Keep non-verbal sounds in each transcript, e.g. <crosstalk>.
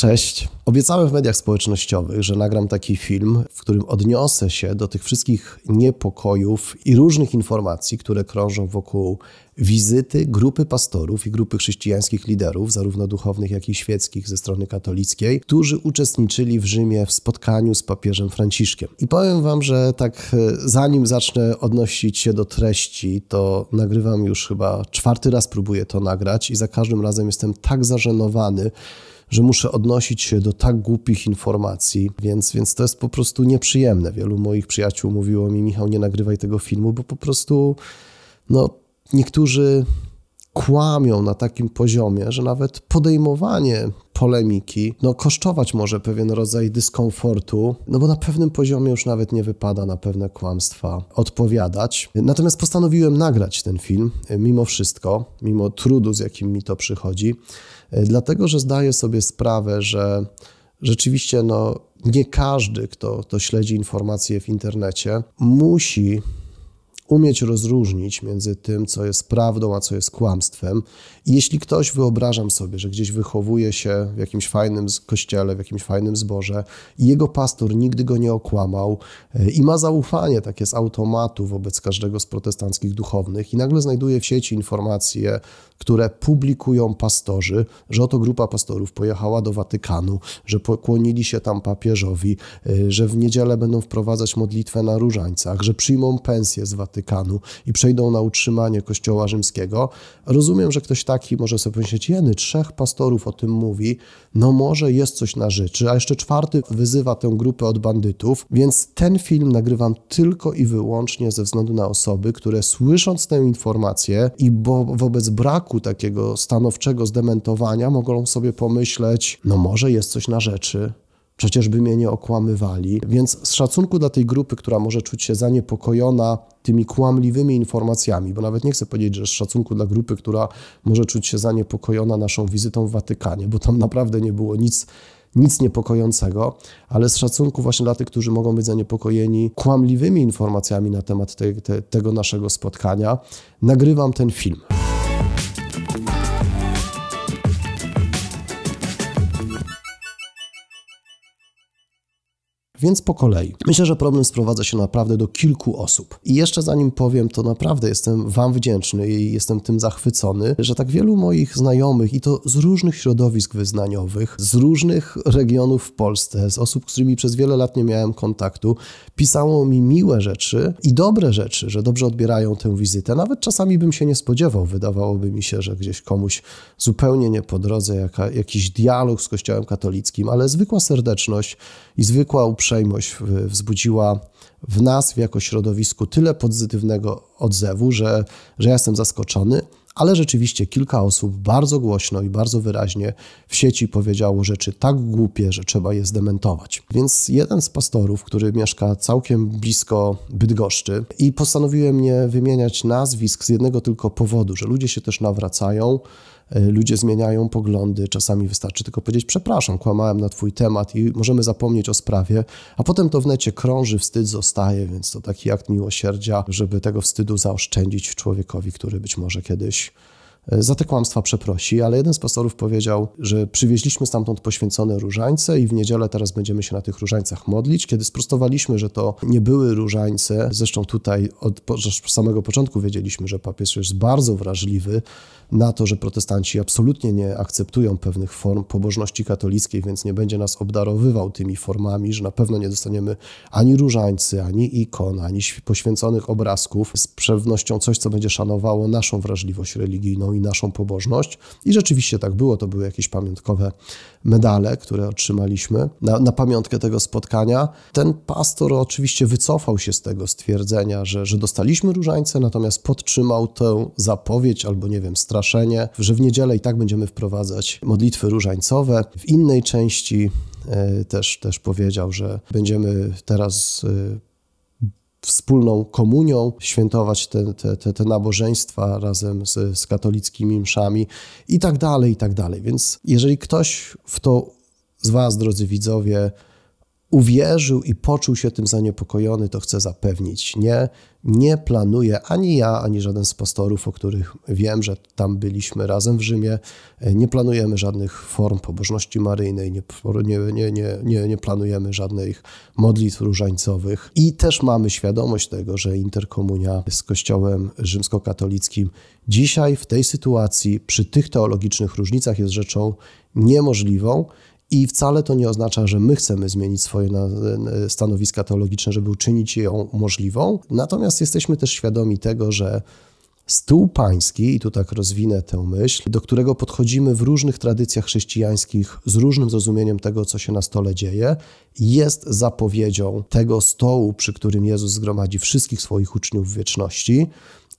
Cześć. Obiecałem w mediach społecznościowych, że nagram taki film, w którym odniosę się do tych wszystkich niepokojów i różnych informacji, które krążą wokół wizyty grupy pastorów i grupy chrześcijańskich liderów, zarówno duchownych, jak i świeckich ze strony katolickiej, którzy uczestniczyli w Rzymie w spotkaniu z papieżem Franciszkiem. I powiem Wam, że tak e, zanim zacznę odnosić się do treści, to nagrywam już chyba czwarty raz, próbuję to nagrać i za każdym razem jestem tak zażenowany, że muszę odnosić się do tak głupich informacji, więc, więc to jest po prostu nieprzyjemne. Wielu moich przyjaciół mówiło mi, Michał, nie nagrywaj tego filmu, bo po prostu no, niektórzy kłamią na takim poziomie, że nawet podejmowanie polemiki no, kosztować może pewien rodzaj dyskomfortu, no bo na pewnym poziomie już nawet nie wypada na pewne kłamstwa odpowiadać. Natomiast postanowiłem nagrać ten film mimo wszystko, mimo trudu, z jakim mi to przychodzi. E, dlatego że zdaję sobie sprawę, że rzeczywiście no, nie każdy, kto, kto śledzi informacje w internecie, musi umieć rozróżnić między tym, co jest prawdą, a co jest kłamstwem. I jeśli ktoś, wyobrażam sobie, że gdzieś wychowuje się w jakimś fajnym kościele, w jakimś fajnym zborze i jego pastor nigdy go nie okłamał e, i ma zaufanie takie z automatu wobec każdego z protestanckich duchownych i nagle znajduje w sieci informacje które publikują pastorzy, że oto grupa pastorów pojechała do Watykanu, że pokłonili się tam papieżowi, y, że w niedzielę będą wprowadzać modlitwę na różańcach, że przyjmą pensję z Watykanu i przejdą na utrzymanie Kościoła Rzymskiego. Rozumiem, że ktoś taki może sobie pomyśleć, jeny, trzech pastorów o tym mówi, no może jest coś na rzeczy, a jeszcze czwarty wyzywa tę grupę od bandytów, więc ten film nagrywam tylko i wyłącznie ze względu na osoby, które słysząc tę informację i bo wobec braku braku takiego stanowczego zdementowania mogą sobie pomyśleć, no może jest coś na rzeczy, przecież by mnie nie okłamywali. Więc z szacunku dla tej grupy, która może czuć się zaniepokojona tymi kłamliwymi informacjami, bo nawet nie chcę powiedzieć, że z szacunku dla grupy, która może czuć się zaniepokojona naszą wizytą w Watykanie, bo tam naprawdę nie było nic nic niepokojącego, ale z szacunku właśnie dla tych, którzy mogą być zaniepokojeni kłamliwymi informacjami na temat te, te, tego naszego spotkania, nagrywam ten film. Więc po kolei. Myślę, że problem sprowadza się naprawdę do kilku osób. I jeszcze zanim powiem, to naprawdę jestem Wam wdzięczny i jestem tym zachwycony, że tak wielu moich znajomych, i to z różnych środowisk wyznaniowych, z różnych regionów w Polsce, z osób, z którymi przez wiele lat nie miałem kontaktu, pisało mi miłe rzeczy i dobre rzeczy, że dobrze odbierają tę wizytę. Nawet czasami bym się nie spodziewał, wydawałoby mi się, że gdzieś komuś zupełnie nie po drodze jaka, jakiś dialog z Kościołem katolickim, ale zwykła serdeczność i zwykła uprzejmość uprzejmość wzbudziła w nas, jako środowisku, tyle pozytywnego odzewu, że, że ja jestem zaskoczony. Ale rzeczywiście kilka osób bardzo głośno i bardzo wyraźnie w sieci powiedziało rzeczy tak głupie, że trzeba je zdementować. Więc jeden z pastorów, który mieszka całkiem blisko Bydgoszczy i postanowiłem nie wymieniać nazwisk z jednego tylko powodu, że ludzie się też nawracają, E, ludzie zmieniają poglądy, czasami wystarczy tylko powiedzieć: Przepraszam, kłamałem na Twój temat i możemy zapomnieć o sprawie, a potem to w necie krąży, wstyd zostaje, więc to taki akt miłosierdzia, żeby tego wstydu zaoszczędzić człowiekowi, który być może kiedyś E, za te kłamstwa przeprosi, ale jeden z pastorów powiedział, że przywieźliśmy stamtąd poświęcone różańce i w niedzielę teraz będziemy się na tych różańcach modlić. Kiedy sprostowaliśmy, że to nie były różańce, zresztą tutaj od samego początku wiedzieliśmy, że papież jest bardzo wrażliwy na to, że protestanci absolutnie nie akceptują pewnych form pobożności katolickiej, więc nie będzie nas obdarowywał tymi formami, że na pewno nie dostaniemy ani różańcy, ani ikon, ani poświęconych obrazków. Z pewnością coś, co będzie szanowało naszą wrażliwość religijną i naszą pobożność. I rzeczywiście tak było, to były jakieś pamiątkowe medale, które otrzymaliśmy na, na pamiątkę tego spotkania. Ten pastor oczywiście wycofał się z tego stwierdzenia, że, że dostaliśmy różańce, natomiast podtrzymał tę zapowiedź albo nie wiem, straszenie, że w niedzielę i tak będziemy wprowadzać modlitwy różańcowe. W innej części e, też, też powiedział, że będziemy teraz e, wspólną komunią, świętować te, te, te, te nabożeństwa razem z, z katolickimi mszami i tak dalej, i tak dalej. Więc jeżeli ktoś w to z Was, drodzy widzowie, uwierzył i poczuł się tym zaniepokojony, to chcę zapewnić. Nie, nie planuję ani ja, ani żaden z pastorów, o których wiem, że tam byliśmy razem w Rzymie, nie planujemy żadnych form pobożności maryjnej, nie, nie, nie, nie, nie planujemy żadnych modlitw różańcowych i też mamy świadomość tego, że interkomunia z Kościołem rzymskokatolickim dzisiaj w tej sytuacji, przy tych teologicznych różnicach jest rzeczą niemożliwą. I wcale to nie oznacza, że my chcemy zmienić swoje stanowiska teologiczne, żeby uczynić ją możliwą. Natomiast jesteśmy też świadomi tego, że stół pański, i tu tak rozwinę tę myśl, do którego podchodzimy w różnych tradycjach chrześcijańskich z różnym zrozumieniem tego, co się na stole dzieje, jest zapowiedzią tego stołu, przy którym Jezus zgromadzi wszystkich swoich uczniów w wieczności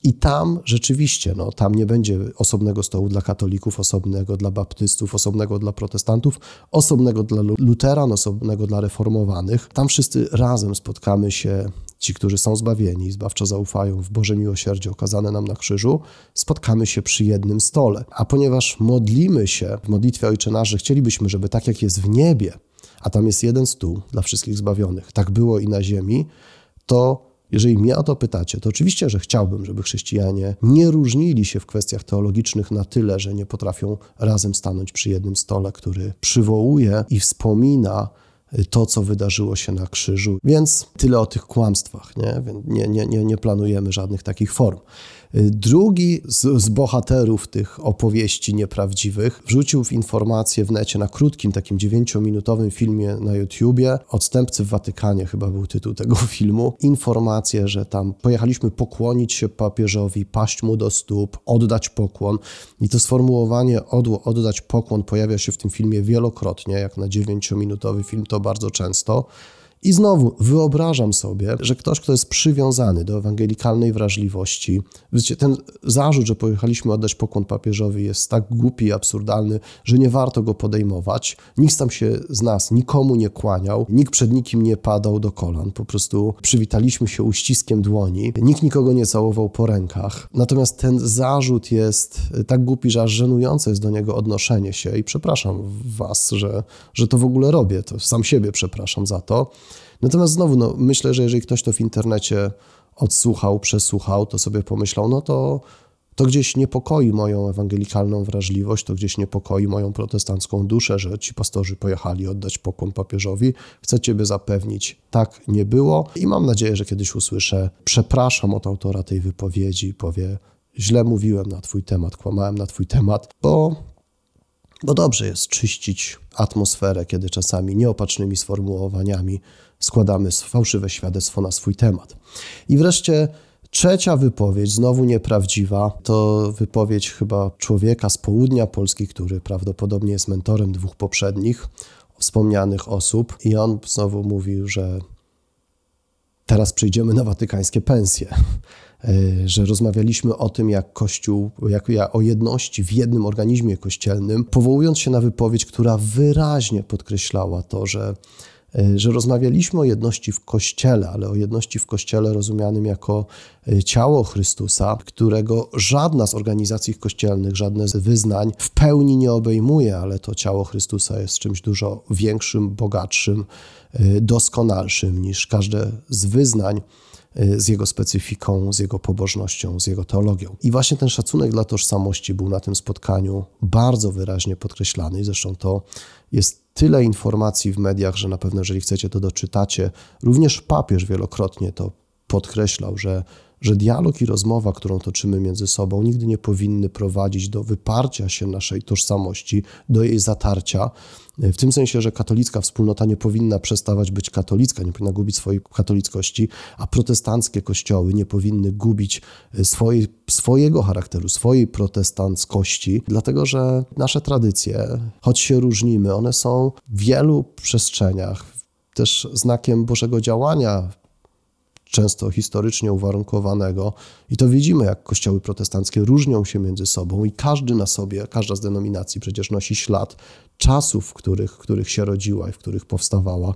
i tam rzeczywiście, no, tam nie będzie osobnego stołu dla katolików, osobnego dla baptystów, osobnego dla protestantów, osobnego dla luteran, osobnego dla reformowanych. Tam wszyscy razem spotkamy się, ci, którzy są zbawieni, zbawczo zaufają w Boże miłosierdzie okazane nam na krzyżu, spotkamy się przy jednym stole. A ponieważ modlimy się w modlitwie Ojcze chcielibyśmy, żeby tak jak jest w niebie, a tam jest jeden stół dla wszystkich zbawionych, tak było i na ziemi, to jeżeli mnie o to pytacie, to oczywiście, że chciałbym, żeby chrześcijanie nie różnili się w kwestiach teologicznych na tyle, że nie potrafią razem stanąć przy jednym stole, który przywołuje i wspomina y, to, co wydarzyło się na krzyżu. Więc tyle o tych kłamstwach, nie? Nie, nie, nie, nie planujemy żadnych takich form. Drugi z, z, bohaterów tych opowieści nieprawdziwych wrzucił w informację w necie na krótkim, takim dziewięciominutowym filmie na YouTubie, Odstępcy w Watykanie chyba był tytuł tego <laughs> filmu, informację, że tam pojechaliśmy pokłonić się papieżowi, paść mu do stóp, oddać pokłon. I to sformułowanie oddać pokłon pojawia się w tym filmie wielokrotnie, jak na dziewięciominutowy film to bardzo często. I znowu wyobrażam sobie, że ktoś, kto jest przywiązany do ewangelikalnej wrażliwości, wiecie, ten zarzut, że pojechaliśmy oddać pokłon papieżowi, jest tak głupi i absurdalny, że nie warto go podejmować. Nikt tam się z nas nikomu nie kłaniał, nikt przed nikim nie padał do kolan. Po prostu przywitaliśmy się uściskiem dłoni, nikt nikogo nie całował po rękach. Natomiast ten zarzut jest tak głupi, że aż żenujące jest do niego odnoszenie się. I przepraszam Was, że, że to w ogóle robię, to sam siebie przepraszam za to. Natomiast znowu, no, myślę, że jeżeli ktoś to w internecie odsłuchał, przesłuchał, to sobie pomyślał, no to to gdzieś niepokoi moją ewangelikalną wrażliwość, to gdzieś niepokoi moją protestancką duszę, że ci pastorzy pojechali oddać pokłon papieżowi. Chcę Ciebie zapewnić, tak nie było i mam nadzieję, że kiedyś usłyszę, przepraszam od autora tej wypowiedzi, powie, źle mówiłem na Twój temat, kłamałem na Twój temat, bo bo dobrze jest czyścić atmosferę, kiedy czasami nieopatrznymi sformułowaniami składamy fałszywe świadectwo na swój temat. I wreszcie trzecia wypowiedź, znowu nieprawdziwa, to wypowiedź chyba człowieka z południa Polski, który prawdopodobnie jest mentorem dwóch poprzednich wspomnianych osób. I on znowu mówił, że teraz przejdziemy na watykańskie pensje. E, że rozmawialiśmy o tym, jak Kościół, jak, o jedności w jednym organizmie kościelnym, powołując się na wypowiedź, która wyraźnie podkreślała to, że, e, że rozmawialiśmy o jedności w Kościele, ale o jedności w Kościele rozumianym jako e, ciało Chrystusa, którego żadna z organizacji kościelnych, żadne z wyznań w pełni nie obejmuje, ale to ciało Chrystusa jest czymś dużo większym, bogatszym, doskonalszym niż każde z wyznań Y, z jego specyfiką, z jego pobożnością, z jego teologią. I właśnie ten szacunek dla tożsamości był na tym spotkaniu bardzo wyraźnie podkreślany. zresztą to jest tyle informacji w mediach, że na pewno, jeżeli chcecie, to doczytacie. Również papież wielokrotnie to podkreślał, że że dialog i rozmowa, którą toczymy między sobą, nigdy nie powinny prowadzić do wyparcia się naszej tożsamości, do jej zatarcia. W tym sensie, że katolicka wspólnota nie powinna przestawać być katolicka, nie powinna gubić swojej katolickości, a protestanckie kościoły nie powinny gubić e, swojej, swojego charakteru, swojej protestanckości, dlatego że nasze tradycje, choć się różnimy, one są w wielu przestrzeniach, też znakiem Bożego działania często historycznie uwarunkowanego. I to widzimy, jak kościoły protestanckie różnią się między sobą i każdy na sobie, każda z denominacji przecież nosi ślad czasów, w których, w których się rodziła i w których powstawała.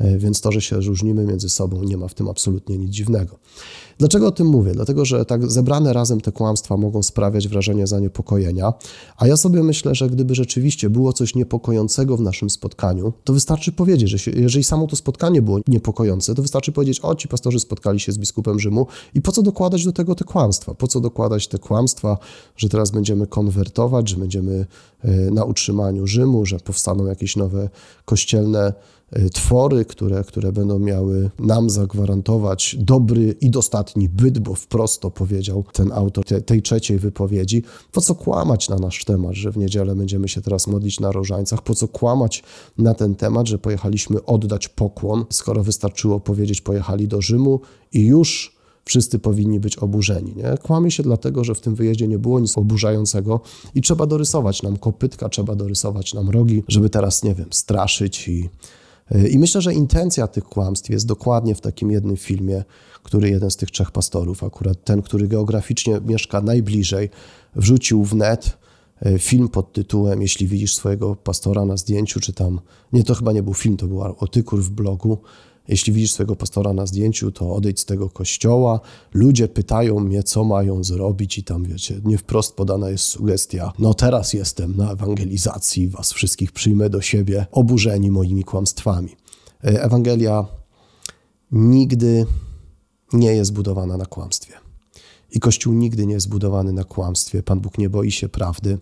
E, więc to, że się różnimy między sobą, nie ma w tym absolutnie nic dziwnego. Dlaczego o tym mówię? Dlatego, że tak zebrane razem te kłamstwa mogą sprawiać wrażenie zaniepokojenia, a ja sobie myślę, że gdyby rzeczywiście było coś niepokojącego w naszym spotkaniu, to wystarczy powiedzieć, że się, jeżeli samo to spotkanie było niepokojące, to wystarczy powiedzieć, o ci pastorzy spotkali się z biskupem Rzymu i po co dokładać do tego te kłamstwa? Po co dokładać te kłamstwa, że teraz będziemy konwertować, że będziemy e, na utrzymaniu Rzymu, że powstaną jakieś nowe kościelne Y, twory, które, które będą miały nam zagwarantować dobry i dostatni byt, bo wprost to powiedział ten autor te, tej trzeciej wypowiedzi. Po co kłamać na nasz temat, że w niedzielę będziemy się teraz modlić na różańcach? Po co kłamać na ten temat, że pojechaliśmy oddać pokłon, skoro wystarczyło powiedzieć pojechali do Rzymu i już wszyscy powinni być oburzeni. Nie? Kłamie się dlatego, że w tym wyjeździe nie było nic oburzającego i trzeba dorysować nam kopytka, trzeba dorysować nam rogi, żeby teraz, nie wiem, straszyć i i myślę, że intencja tych kłamstw jest dokładnie w takim jednym filmie, który jeden z tych trzech pastorów, akurat ten, który geograficznie mieszka najbliżej, wrzucił w net e, film pod tytułem Jeśli widzisz swojego pastora na zdjęciu, czy tam, nie, to chyba nie był film, to był artykuł w blogu, jeśli widzisz swojego pastora na zdjęciu, to odejdź z tego kościoła. Ludzie pytają mnie, co mają zrobić i tam, wiecie, nie wprost podana jest sugestia. No teraz jestem na ewangelizacji, was wszystkich przyjmę do siebie, oburzeni moimi kłamstwami. E, Ewangelia nigdy nie jest budowana na kłamstwie. I Kościół nigdy nie jest budowany na kłamstwie. Pan Bóg nie boi się prawdy.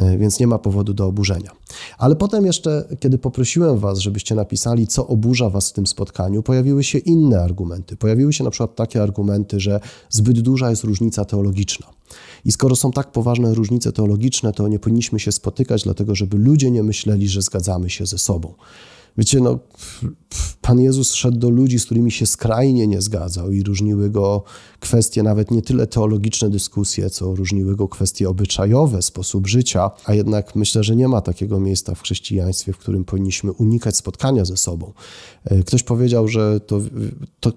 E, więc nie ma powodu do oburzenia. Ale potem jeszcze, kiedy poprosiłem Was, żebyście napisali, co oburza Was w tym spotkaniu, pojawiły się inne argumenty. Pojawiły się na przykład takie argumenty, że zbyt duża jest różnica teologiczna. I skoro są tak poważne różnice teologiczne, to nie powinniśmy się spotykać, dlatego żeby ludzie nie myśleli, że zgadzamy się ze sobą. Wiecie, no, Pan Jezus szedł do ludzi, z którymi się skrajnie nie zgadzał i różniły go kwestie, nawet nie tyle teologiczne dyskusje, co różniły go kwestie obyczajowe, sposób życia, a jednak myślę, że nie ma takiego miejsca w chrześcijaństwie, w którym powinniśmy unikać spotkania ze sobą. E, ktoś powiedział, że to, to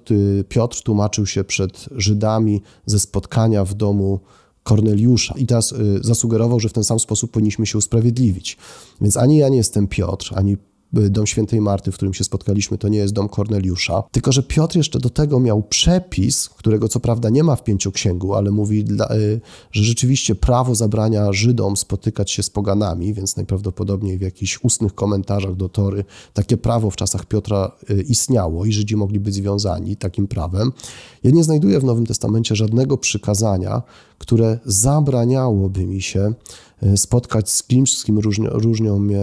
Piotr tłumaczył się przed Żydami ze spotkania w domu Korneliusza. I teraz e, zasugerował, że w ten sam sposób powinniśmy się usprawiedliwić. Więc ani ja nie jestem Piotr, ani Y, dom świętej Marty, w którym się spotkaliśmy, to nie jest dom Korneliusza. Tylko, że Piotr jeszcze do tego miał przepis, którego co prawda nie ma w pięciu księgu, ale mówi, y, że rzeczywiście prawo zabrania Żydom spotykać się z poganami, więc najprawdopodobniej w jakichś ustnych komentarzach do Tory takie prawo w czasach Piotra y, istniało i Żydzi mogli być związani takim prawem. Ja nie znajduję w Nowym Testamencie żadnego przykazania, które zabraniałoby mi się spotkać z kimś, z kim różnią, różnią mnie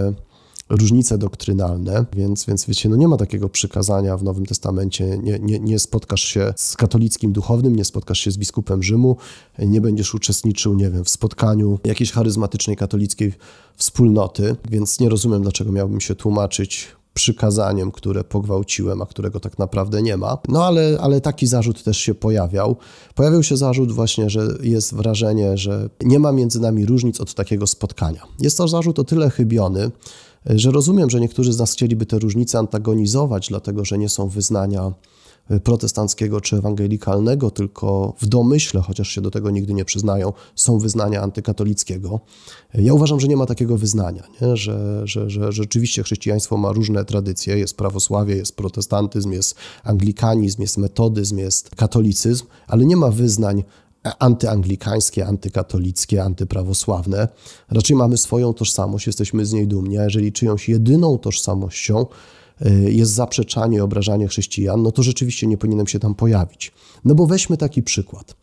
różnice doktrynalne, więc, więc wiecie, no nie ma takiego przykazania w Nowym Testamencie, nie, nie, nie spotkasz się z katolickim duchownym, nie spotkasz się z biskupem Rzymu, nie będziesz uczestniczył, nie wiem, w spotkaniu jakiejś charyzmatycznej katolickiej wspólnoty, więc nie rozumiem, dlaczego miałbym się tłumaczyć przykazaniem, które pogwałciłem, a którego tak naprawdę nie ma. No ale, ale taki zarzut też się pojawiał. Pojawił się zarzut właśnie, że jest wrażenie, że nie ma między nami różnic od takiego spotkania. Jest to zarzut o tyle chybiony, że rozumiem, że niektórzy z nas chcieliby te różnice antagonizować, dlatego że nie są wyznania e, protestanckiego czy ewangelikalnego, tylko w domyśle, chociaż się do tego nigdy nie przyznają, są wyznania antykatolickiego. E, ja uważam, że nie ma takiego wyznania, nie? Że, że, że rzeczywiście chrześcijaństwo ma różne tradycje, jest prawosławie, jest protestantyzm, jest anglikanizm, jest metodyzm, jest katolicyzm, ale nie ma wyznań antyanglikańskie, antykatolickie, antyprawosławne. Raczej mamy swoją tożsamość, jesteśmy z niej dumni, a jeżeli czyjąś jedyną tożsamością y, jest zaprzeczanie, obrażanie chrześcijan, no to rzeczywiście nie powinienem się tam pojawić. No bo weźmy taki przykład.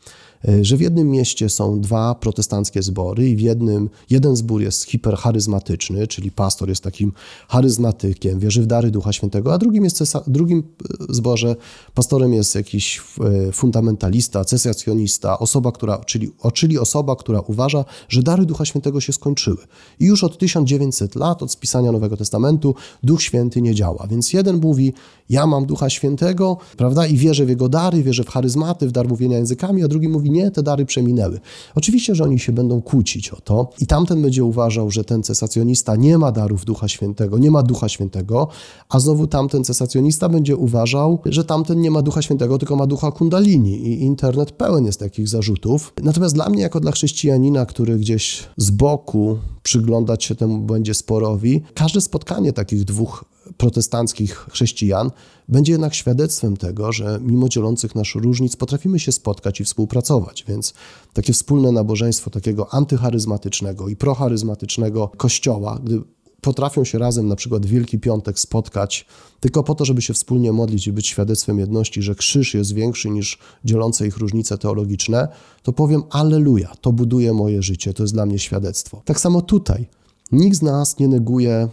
E, że w jednym mieście są dwa protestanckie zbory i w jednym, jeden zbór jest hipercharyzmatyczny, czyli pastor jest takim charyzmatykiem, wierzy w dary Ducha Świętego, a drugim, jest cesa- drugim e, zborze pastorem jest jakiś e, fundamentalista, cesjacjonista, osoba, która, czyli, czyli osoba, która uważa, że dary Ducha Świętego się skończyły. I już od 1900 lat, od spisania Nowego Testamentu, Duch Święty nie działa. Więc jeden mówi, ja mam Ducha Świętego, prawda, i wierzę w jego dary, wierzę w charyzmaty, w dar mówienia językami, a drugi mówi, nie, te dary przeminęły. Oczywiście, że oni się będą kłócić o to i tamten będzie uważał, że ten cesacjonista nie ma darów Ducha Świętego, nie ma Ducha Świętego, a znowu tamten cesacjonista będzie uważał, że tamten nie ma Ducha Świętego, tylko ma Ducha Kundalini i internet pełen jest takich zarzutów. Natomiast dla mnie, jako dla chrześcijanina, który gdzieś z boku przyglądać się temu będzie sporowi, każde spotkanie takich dwóch protestanckich chrześcijan, będzie jednak świadectwem tego, że mimo dzielących nas różnic potrafimy się spotkać i współpracować. Więc takie wspólne nabożeństwo takiego antycharyzmatycznego i procharyzmatycznego kościoła, gdy potrafią się razem na przykład w Wielki Piątek spotkać tylko po to, żeby się wspólnie modlić i być świadectwem jedności, że krzyż jest większy niż dzielące ich różnice teologiczne, to powiem Alleluja, to buduje moje życie, to jest dla mnie świadectwo. Tak samo tutaj. Nikt z nas nie neguje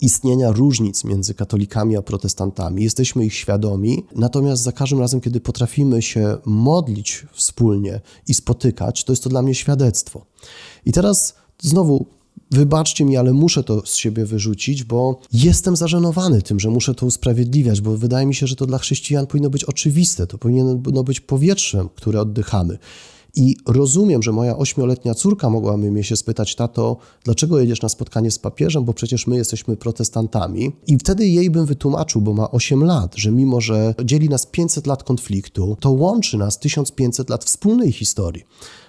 istnienia różnic między katolikami a protestantami. Jesteśmy ich świadomi, natomiast za każdym razem, kiedy potrafimy się modlić wspólnie i spotykać, to jest to dla mnie świadectwo. I teraz znowu wybaczcie mi, ale muszę to z siebie wyrzucić, bo jestem zażenowany tym, że muszę to usprawiedliwiać, bo wydaje mi się, że to dla chrześcijan powinno być oczywiste, to powinno być powietrzem, które oddychamy. I rozumiem, że moja ośmioletnia córka mogłaby mnie się spytać, tato, dlaczego jedziesz na spotkanie z papieżem, bo przecież my jesteśmy protestantami. I wtedy jej bym wytłumaczył, bo ma 8 lat, że mimo, że dzieli nas 500 lat konfliktu, to łączy nas 1500 lat wspólnej historii.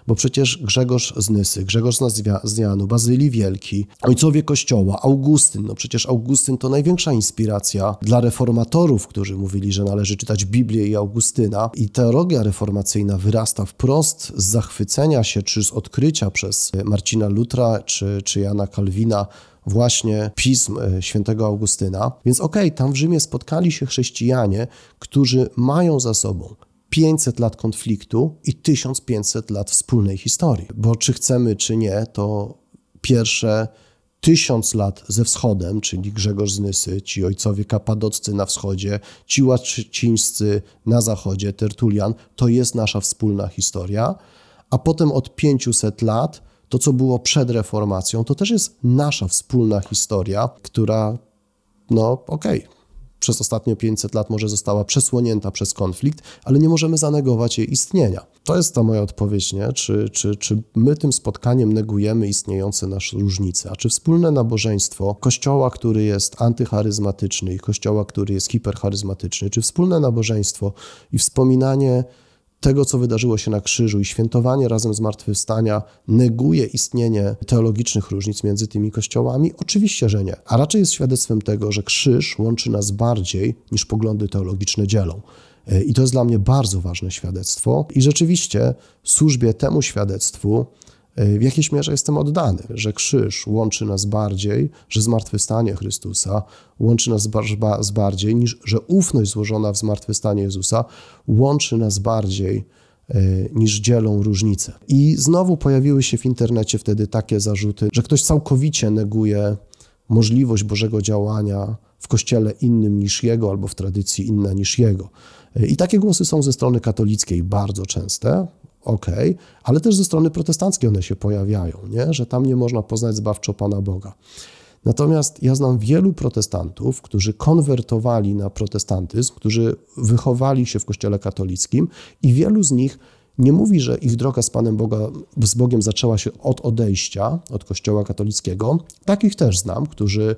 Bo przecież Grzegorz z Nysy, Grzegorz z Janu, Bazylii Wielki, ojcowie Kościoła, Augustyn, no przecież Augustyn to największa inspiracja dla reformatorów, którzy mówili, że należy czytać Biblię i Augustyna. I teologia reformacyjna wyrasta wprost z zachwycenia się czy z odkrycia przez Marcina Lutra czy, czy Jana Kalwina właśnie pism e, świętego Augustyna. Więc okej, okay, tam w Rzymie spotkali się chrześcijanie, którzy mają za sobą 500 lat konfliktu i 1500 lat wspólnej historii. Bo czy chcemy, czy nie, to pierwsze 1000 lat ze wschodem, czyli Grzegorz Znysy, ci ojcowie kapadoccy na wschodzie, ci łacińscy na zachodzie, Tertulian, to jest nasza wspólna historia. A potem od 500 lat, to co było przed reformacją, to też jest nasza wspólna historia, która, no okej, okay przez ostatnie 500 lat może została przesłonięta przez konflikt, ale nie możemy zanegować jej istnienia. To jest ta moja odpowiedź, nie? Czy, czy, czy my tym spotkaniem negujemy istniejące nasze różnice, a czy wspólne nabożeństwo kościoła, który jest antycharyzmatyczny i kościoła, który jest hipercharyzmatyczny, czy wspólne nabożeństwo i wspominanie tego, co wydarzyło się na krzyżu i świętowanie razem z martwychwstania neguje istnienie teologicznych różnic między tymi kościołami? Oczywiście, że nie. A raczej jest świadectwem tego, że krzyż łączy nas bardziej niż poglądy teologiczne dzielą. E, I to jest dla mnie bardzo ważne świadectwo. I rzeczywiście służbie temu świadectwu w jakiejś mierze jestem oddany, że krzyż łączy nas bardziej, że zmartwychwstanie Chrystusa łączy nas z bardziej, niż że ufność złożona w zmartwychwstanie Jezusa łączy nas bardziej e, niż dzielą różnice. I znowu pojawiły się w internecie wtedy takie zarzuty, że ktoś całkowicie neguje możliwość Bożego działania w kościele innym niż jego albo w tradycji inna niż jego. E, I takie głosy są ze strony katolickiej bardzo częste ok, ale też ze strony protestanckiej one się pojawiają, nie? że tam nie można poznać zbawczo Pana Boga. Natomiast ja znam wielu protestantów, którzy konwertowali na protestantyzm, którzy wychowali się w kościele katolickim i wielu z nich nie mówi, że ich droga z Panem Boga, z Bogiem zaczęła się od odejścia od kościoła katolickiego. Takich też znam, którzy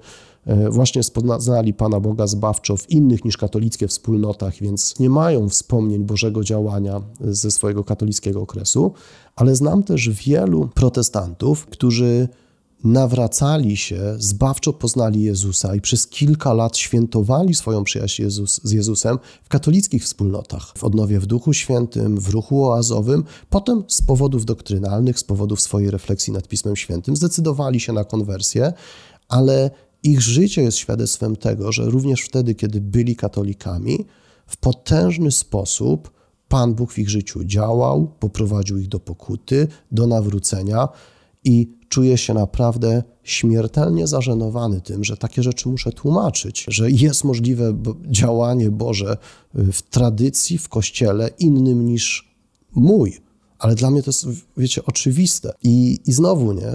E, właśnie poznali Pana Boga zbawczo w innych niż katolickie wspólnotach, więc nie mają wspomnień Bożego działania ze swojego katolickiego okresu, ale znam też wielu protestantów, którzy nawracali się, zbawczo poznali Jezusa i przez kilka lat świętowali swoją przyjaźń Jezus, z Jezusem w katolickich wspólnotach, w odnowie w Duchu Świętym, w ruchu oazowym. Potem z powodów doktrynalnych, z powodów swojej refleksji nad Pismem Świętym zdecydowali się na konwersję, ale ich życie jest świadectwem tego, że również wtedy, kiedy byli katolikami, w potężny sposób Pan Bóg w ich życiu działał, poprowadził ich do pokuty, do nawrócenia i czuję się naprawdę śmiertelnie zażenowany tym, że takie rzeczy muszę tłumaczyć, że jest możliwe działanie Boże y, w tradycji, w kościele innym niż mój. Ale dla mnie to jest, wiecie, oczywiste. I, i znowu, nie?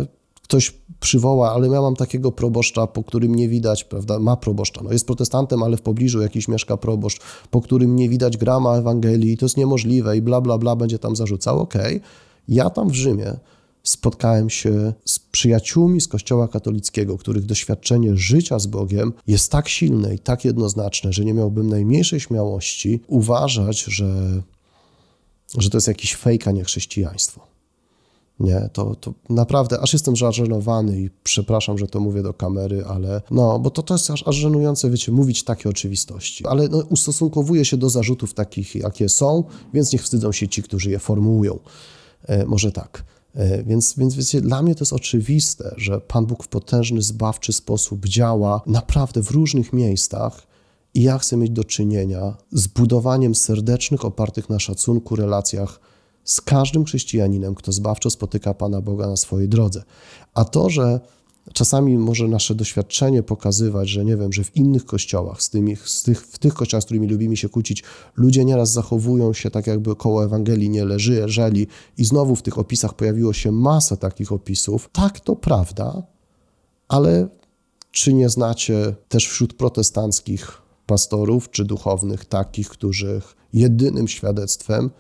Ktoś przywoła, ale ja mam takiego proboszcza, po którym nie widać, prawda, ma proboszcza, no jest protestantem, ale w pobliżu jakiś mieszka proboszcz, po którym nie widać grama Ewangelii, to jest niemożliwe i bla, bla, bla, będzie tam zarzucał, okej. Okay. Ja tam w Rzymie spotkałem się z przyjaciółmi z Kościoła katolickiego, których doświadczenie życia z Bogiem jest tak silne i tak jednoznaczne, że nie miałbym najmniejszej śmiałości uważać, że, że to jest jakiś fejk, a nie chrześcijaństwo. Nie, to, to naprawdę aż jestem zażenowany i przepraszam, że to mówię do kamery, ale no, bo to, to jest aż, aż żenujące, wiecie, mówić takie oczywistości. Ale no, ustosunkowuję się do zarzutów takich, jakie są, więc niech wstydzą się ci, którzy je formułują. E, może tak. E, więc, więc wiecie, dla mnie to jest oczywiste, że Pan Bóg w potężny, zbawczy sposób działa naprawdę w różnych miejscach i ja chcę mieć do czynienia z budowaniem serdecznych, opartych na szacunku relacjach z każdym chrześcijaninem, kto zbawczo spotyka Pana Boga na swojej drodze. A to, że czasami może nasze doświadczenie pokazywać, że nie wiem, że w innych kościołach, z tymi, z tych, w tych kościołach, z którymi lubimy się kłócić, ludzie nieraz zachowują się tak, jakby koło Ewangelii nie leży, żeli i znowu w tych opisach pojawiło się masa takich opisów. Tak, to prawda, ale czy nie znacie też wśród protestanckich pastorów czy duchownych takich, których jedynym świadectwem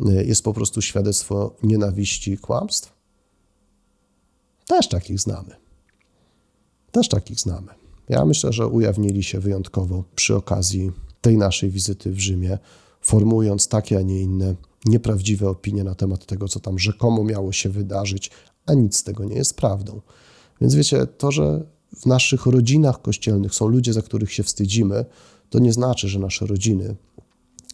Y, jest po prostu świadectwo nienawiści kłamstw? Też takich znamy. Też takich znamy. Ja myślę, że ujawnili się wyjątkowo przy okazji tej naszej wizyty w Rzymie, formując takie, a nie inne nieprawdziwe opinie na temat tego, co tam rzekomo miało się wydarzyć, a nic z tego nie jest prawdą. Więc wiecie, to, że w naszych rodzinach kościelnych są ludzie, za których się wstydzimy, to nie znaczy, że nasze rodziny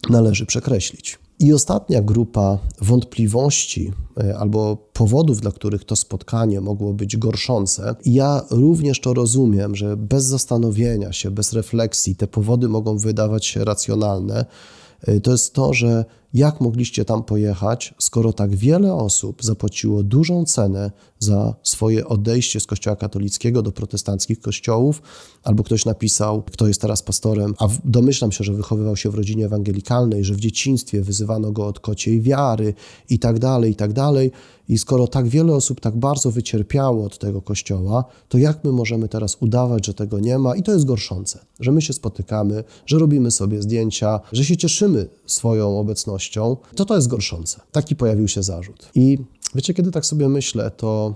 należy przekreślić. I ostatnia grupa wątpliwości e, albo powodów, dla których to spotkanie mogło być gorszące, ja również to rozumiem, że bez zastanowienia się, bez refleksji te powody mogą wydawać się racjonalne, e, to jest to, że jak mogliście tam pojechać, skoro tak wiele osób zapłaciło dużą cenę za swoje odejście z kościoła katolickiego do protestanckich kościołów? Albo ktoś napisał, kto jest teraz pastorem, a domyślam się, że wychowywał się w rodzinie ewangelikalnej, że w dzieciństwie wyzywano go od kociej wiary i tak dalej, i tak dalej. I skoro tak wiele osób tak bardzo wycierpiało od tego kościoła, to jak my możemy teraz udawać, że tego nie ma? I to jest gorszące, że my się spotykamy, że robimy sobie zdjęcia, że się cieszymy swoją obecnością to to jest gorszące. Taki pojawił się zarzut. I wiecie, kiedy tak sobie myślę, to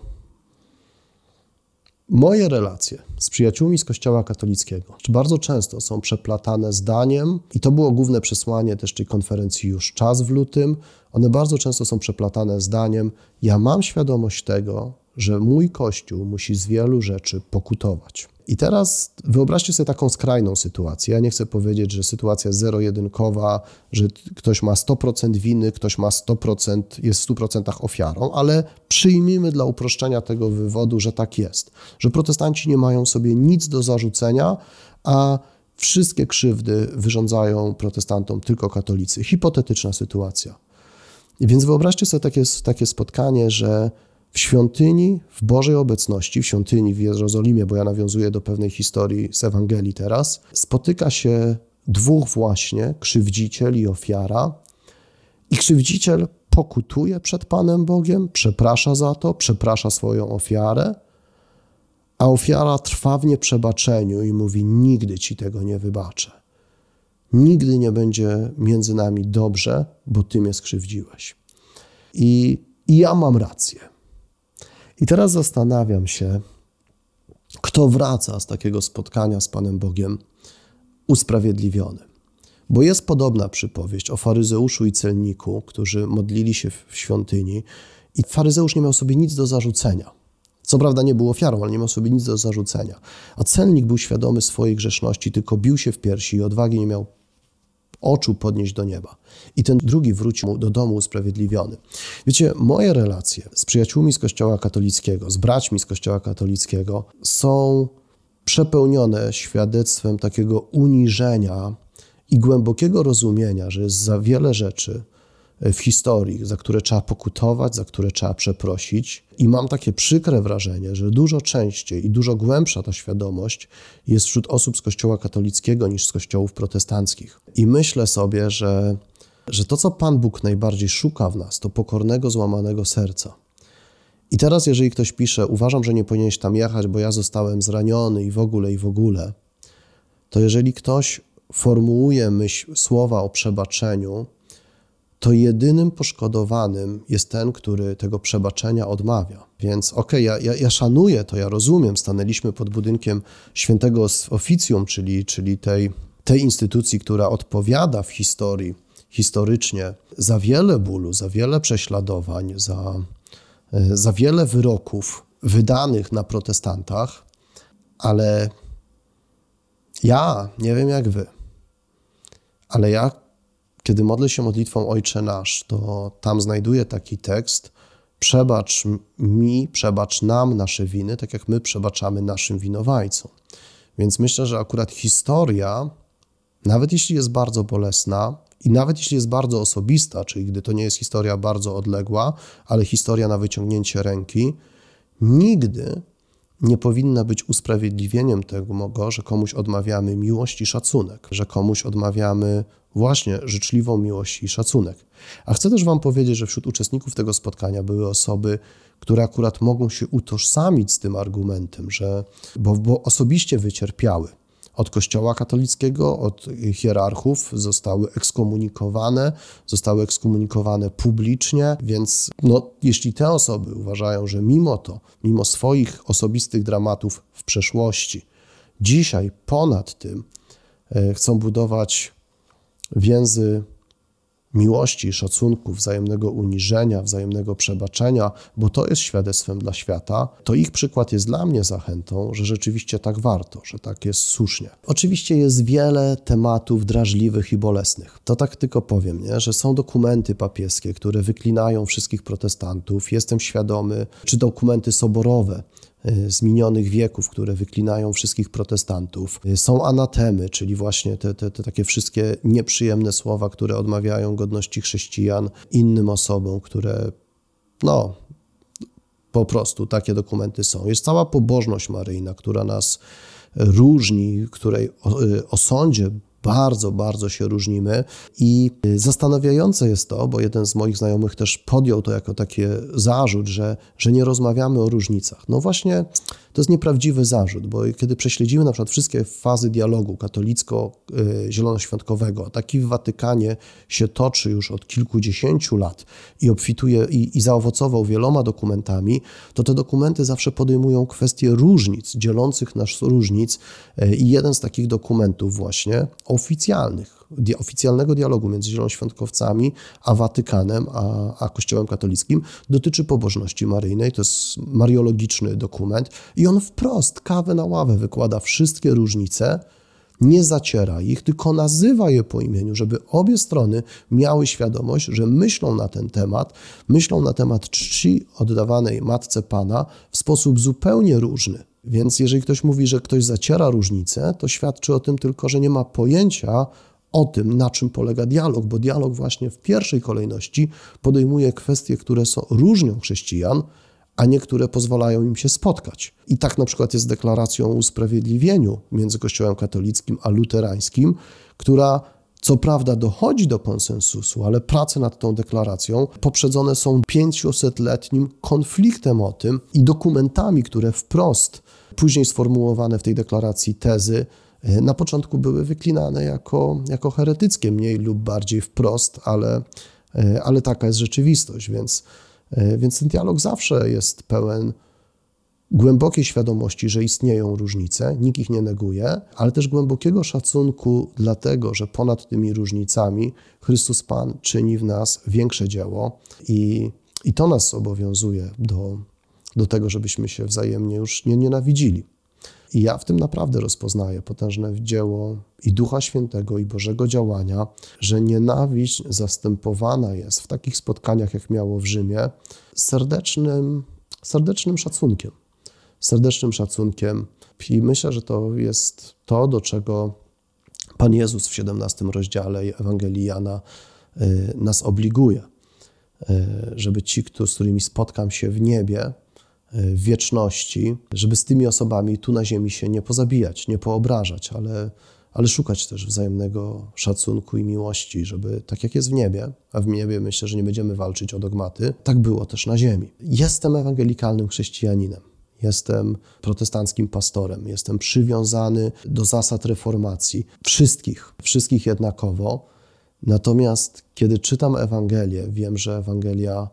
moje relacje z przyjaciółmi z Kościoła katolickiego bardzo często są przeplatane zdaniem, i to było główne przesłanie też tej konferencji już czas w lutym, one bardzo często są przeplatane zdaniem, ja mam świadomość tego, że mój Kościół musi z wielu rzeczy pokutować. I teraz wyobraźcie sobie taką skrajną sytuację. Ja nie chcę powiedzieć, że sytuacja zero-jedynkowa, że ktoś ma 100% winy, ktoś ma 100%, jest w 100% ofiarą, ale przyjmijmy dla uproszczenia tego wywodu, że tak jest. Że protestanci nie mają sobie nic do zarzucenia, a wszystkie krzywdy wyrządzają protestantom tylko katolicy. Hipotetyczna sytuacja. Więc wyobraźcie sobie takie, takie spotkanie, że w świątyni, w Bożej obecności, w świątyni w Jerozolimie, bo ja nawiązuję do pewnej historii z Ewangelii teraz, spotyka się dwóch właśnie, krzywdziciel i ofiara. I krzywdziciel pokutuje przed Panem Bogiem, przeprasza za to, przeprasza swoją ofiarę, a ofiara trwa w nieprzebaczeniu i mówi: Nigdy ci tego nie wybaczę. Nigdy nie będzie między nami dobrze, bo ty mnie skrzywdziłeś. I, i ja mam rację. I teraz zastanawiam się, kto wraca z takiego spotkania z Panem Bogiem usprawiedliwiony. Bo jest podobna przypowieść o faryzeuszu i celniku, którzy modlili się w świątyni, i faryzeusz nie miał sobie nic do zarzucenia. Co prawda nie był ofiarą, ale nie miał sobie nic do zarzucenia. A celnik był świadomy swojej grzeszności, tylko bił się w piersi i odwagi nie miał oczu podnieść do nieba. I ten drugi wrócił do domu usprawiedliwiony. Wiecie, moje relacje z przyjaciółmi z Kościoła katolickiego, z braćmi z Kościoła katolickiego są przepełnione świadectwem takiego uniżenia i głębokiego rozumienia, że jest za wiele rzeczy, E, w historii, za które trzeba pokutować, za które trzeba przeprosić. I mam takie przykre wrażenie, że dużo częściej i dużo głębsza ta świadomość jest wśród osób z Kościoła katolickiego niż z kościołów protestanckich. I myślę sobie, że, że to, co Pan Bóg najbardziej szuka w nas, to pokornego, złamanego serca. I teraz, jeżeli ktoś pisze, uważam, że nie powinieneś tam jechać, bo ja zostałem zraniony i w ogóle, i w ogóle, to jeżeli ktoś formułuje myśl, słowa o przebaczeniu, to jedynym poszkodowanym jest ten, który tego przebaczenia odmawia. Więc okej, okay, ja, ja, ja, szanuję to, ja rozumiem. Stanęliśmy pod budynkiem świętego oficjum, czyli, czyli tej, tej instytucji, która odpowiada w historii, historycznie, za wiele bólu, za wiele prześladowań, za, e, za wiele wyroków wydanych na protestantach, ale ja nie wiem jak wy, ale ja kiedy modlę się modlitwą Ojcze Nasz, to tam znajduję taki tekst: Przebacz mi, przebacz nam nasze winy, tak jak my przebaczamy naszym winowajcom. Więc myślę, że akurat historia, nawet jeśli jest bardzo bolesna, i nawet jeśli jest bardzo osobista, czyli gdy to nie jest historia bardzo odległa, ale historia na wyciągnięcie ręki, nigdy nie powinna być usprawiedliwieniem tego, że komuś odmawiamy miłość i szacunek, że komuś odmawiamy właśnie życzliwą miłość i szacunek. A chcę też Wam powiedzieć, że wśród uczestników tego spotkania były osoby, które akurat mogą się utożsamić z tym argumentem, że, bo, bo osobiście wycierpiały od Kościoła katolickiego, od hierarchów, zostały ekskomunikowane, zostały ekskomunikowane publicznie, więc no, jeśli te osoby uważają, że mimo to, mimo swoich osobistych dramatów w przeszłości, dzisiaj ponad tym e, chcą budować więzy miłości, szacunku, wzajemnego uniżenia, wzajemnego przebaczenia, bo to jest świadectwem dla świata, to ich przykład jest dla mnie zachętą, że rzeczywiście tak warto, że tak jest słusznie. Oczywiście jest wiele tematów drażliwych i bolesnych. To tak tylko powiem, nie? że są dokumenty papieskie, które wyklinają wszystkich protestantów. Jestem świadomy, czy dokumenty soborowe, Y, z minionych wieków, które wyklinają wszystkich protestantów. Y, są anatemy, czyli właśnie te, te, te takie wszystkie nieprzyjemne słowa, które odmawiają godności chrześcijan innym osobom, które no, po prostu takie dokumenty są. Jest cała pobożność maryjna, która nas różni, której y, osądzie bardzo, bardzo się różnimy i y, zastanawiające jest to, bo jeden z moich znajomych też podjął to jako taki zarzut, że, że nie rozmawiamy o różnicach. No właśnie to jest nieprawdziwy zarzut, bo kiedy prześledzimy na przykład wszystkie fazy dialogu katolicko-zielonoświątkowego, a taki w Watykanie się toczy już od kilkudziesięciu lat i obfituje i, i zaowocował wieloma dokumentami, to te dokumenty zawsze podejmują kwestie różnic, dzielących nas różnic e, i jeden z takich dokumentów właśnie oficjalnych, oficjalnego dialogu między zielonoświątkowcami a Watykanem, a, a Kościołem katolickim dotyczy pobożności maryjnej. To jest mariologiczny dokument i on wprost, kawę na ławę wykłada wszystkie różnice, nie zaciera ich, tylko nazywa je po imieniu, żeby obie strony miały świadomość, że myślą na ten temat, myślą na temat czci oddawanej Matce Pana w sposób zupełnie różny. Więc jeżeli ktoś mówi, że ktoś zaciera różnice, to świadczy o tym tylko, że nie ma pojęcia o tym, na czym polega dialog, bo dialog właśnie w pierwszej kolejności podejmuje kwestie, które są różnią chrześcijan, a niektóre pozwalają im się spotkać. I tak na przykład jest deklaracją o usprawiedliwieniu między Kościołem katolickim a luterańskim, która co prawda dochodzi do konsensusu, ale prace nad tą deklaracją poprzedzone są 500-letnim konfliktem o tym i dokumentami, które wprost później sformułowane w tej deklaracji tezy E, na początku były wyklinane jako, jako heretyckie, mniej lub bardziej wprost, ale, e, ale taka jest rzeczywistość. Więc, e, więc ten dialog zawsze jest pełen głębokiej świadomości, że istnieją różnice, nikt ich nie neguje, ale też głębokiego szacunku, dlatego że ponad tymi różnicami Chrystus Pan czyni w nas większe dzieło i, i to nas obowiązuje do, do tego, żebyśmy się wzajemnie już nie nienawidzili. I ja w tym naprawdę rozpoznaję potężne dzieło i Ducha Świętego, i Bożego działania, że nienawiść zastępowana jest w takich spotkaniach, jak miało w Rzymie, serdecznym, serdecznym szacunkiem. Serdecznym szacunkiem. I myślę, że to jest to, do czego Pan Jezus w 17 rozdziale Ewangelii Jana y, nas obliguje, y, żeby ci, z którymi spotkam się w niebie, E, wieczności, żeby z tymi osobami tu na ziemi się nie pozabijać, nie poobrażać, ale, ale szukać też wzajemnego szacunku i miłości, żeby tak jak jest w niebie, a w niebie myślę, że nie będziemy walczyć o dogmaty, tak było też na ziemi. Jestem ewangelikalnym chrześcijaninem. Jestem protestanckim pastorem, jestem przywiązany do zasad reformacji, wszystkich, wszystkich jednakowo. Natomiast kiedy czytam Ewangelię, wiem, że Ewangelia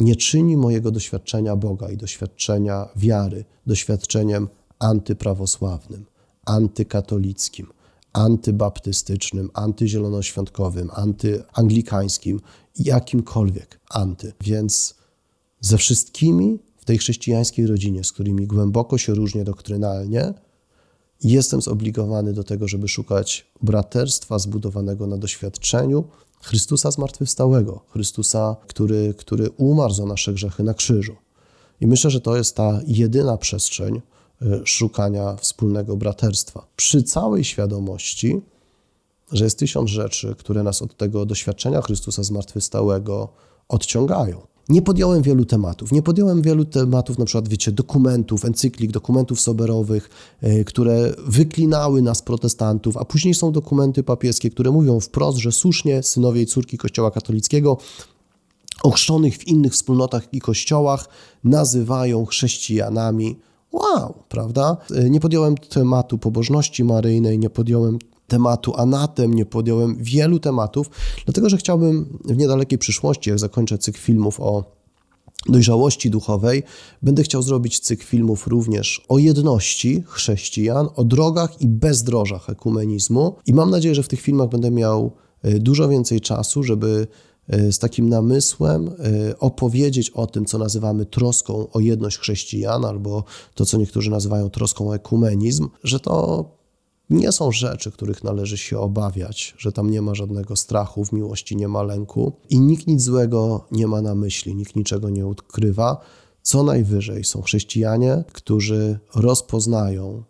nie czyni mojego doświadczenia Boga i doświadczenia wiary doświadczeniem antyprawosławnym, antykatolickim, antybaptystycznym, antyzielonoświątkowym, antyanglikańskim, jakimkolwiek anty. Więc ze wszystkimi w tej chrześcijańskiej rodzinie, z którymi głęboko się różnię doktrynalnie, jestem zobligowany do tego, żeby szukać braterstwa zbudowanego na doświadczeniu, Chrystusa zmartwychwstałego, Chrystusa, który, który umarł za nasze grzechy na krzyżu. I myślę, że to jest ta jedyna przestrzeń e, szukania wspólnego braterstwa. Przy całej świadomości, że jest tysiąc rzeczy, które nas od tego doświadczenia Chrystusa zmartwychwstałego odciągają nie podjąłem wielu tematów. Nie podjąłem wielu tematów, na przykład, wiecie, dokumentów, encyklik, dokumentów soberowych, e, które wyklinały nas, protestantów, a później są dokumenty papieskie, które mówią wprost, że słusznie synowie i córki Kościoła katolickiego ochrzczonych w innych wspólnotach i kościołach nazywają chrześcijanami. Wow, prawda? E, nie podjąłem tematu pobożności maryjnej, nie podjąłem tematu anatem, nie podjąłem wielu tematów, dlatego że chciałbym w niedalekiej przyszłości, jak zakończę cykl filmów o dojrzałości duchowej, będę chciał zrobić cykl filmów również o jedności chrześcijan, o drogach i bezdrożach ekumenizmu. I mam nadzieję, że w tych filmach będę miał e, dużo więcej czasu, żeby e, z takim namysłem e, opowiedzieć o tym, co nazywamy troską o jedność chrześcijan, albo to, co niektórzy nazywają troską o ekumenizm, że to nie są rzeczy, których należy się obawiać, że tam nie ma żadnego strachu, w miłości nie ma lęku i nikt nic złego nie ma na myśli, nikt niczego nie odkrywa. Co najwyżej są chrześcijanie, którzy rozpoznają,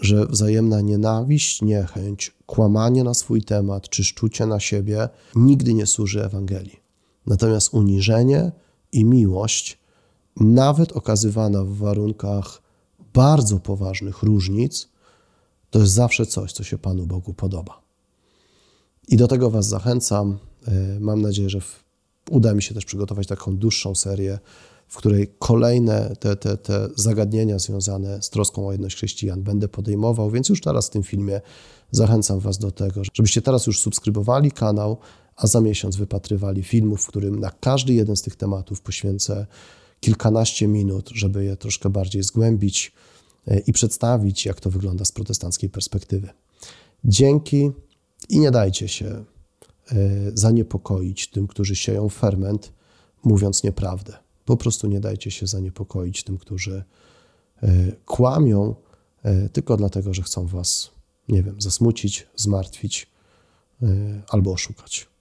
że wzajemna nienawiść, niechęć, kłamanie na swój temat czy szczucie na siebie nigdy nie służy Ewangelii. Natomiast uniżenie i miłość, nawet okazywana w warunkach bardzo poważnych różnic, to jest zawsze coś, co się Panu Bogu podoba. I do tego Was zachęcam. E, mam nadzieję, że uda mi się też przygotować taką dłuższą serię, w której kolejne te, te, te zagadnienia związane z troską o jedność chrześcijan będę podejmował, więc już teraz w tym filmie zachęcam Was do tego, żebyście teraz już subskrybowali kanał, a za miesiąc wypatrywali filmów, w którym na każdy jeden z tych tematów poświęcę kilkanaście minut, żeby je troszkę bardziej zgłębić. E, i przedstawić, jak to wygląda z protestanckiej perspektywy. Dzięki i nie dajcie się e, zaniepokoić tym, którzy sieją ferment, mówiąc nieprawdę. Po prostu nie dajcie się zaniepokoić tym, którzy e, kłamią tylko dlatego, że chcą was, nie wiem, zasmucić, zmartwić albo oszukać.